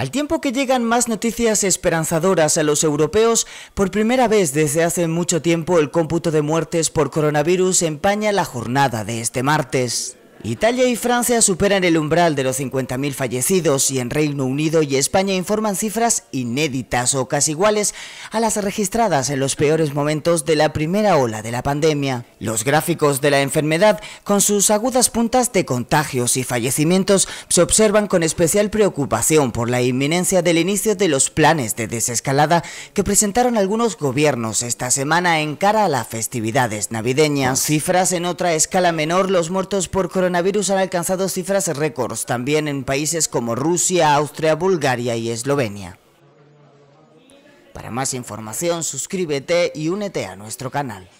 Al tiempo que llegan más noticias esperanzadoras a los europeos, por primera vez desde hace mucho tiempo el cómputo de muertes por coronavirus empaña la jornada de este martes. Italia y Francia superan el umbral de los 50.000 fallecidos y en Reino Unido y España informan cifras inéditas o casi iguales a las registradas en los peores momentos de la primera ola de la pandemia. Los gráficos de la enfermedad, con sus agudas puntas de contagios y fallecimientos, se observan con especial preocupación por la inminencia del inicio de los planes de desescalada que presentaron algunos gobiernos esta semana en cara a las festividades navideñas. Cifras en otra escala menor, los muertos por coronavirus coronavirus ha alcanzado cifras récords, también en países como Rusia, Austria, Bulgaria y Eslovenia. Para más información suscríbete y únete a nuestro canal.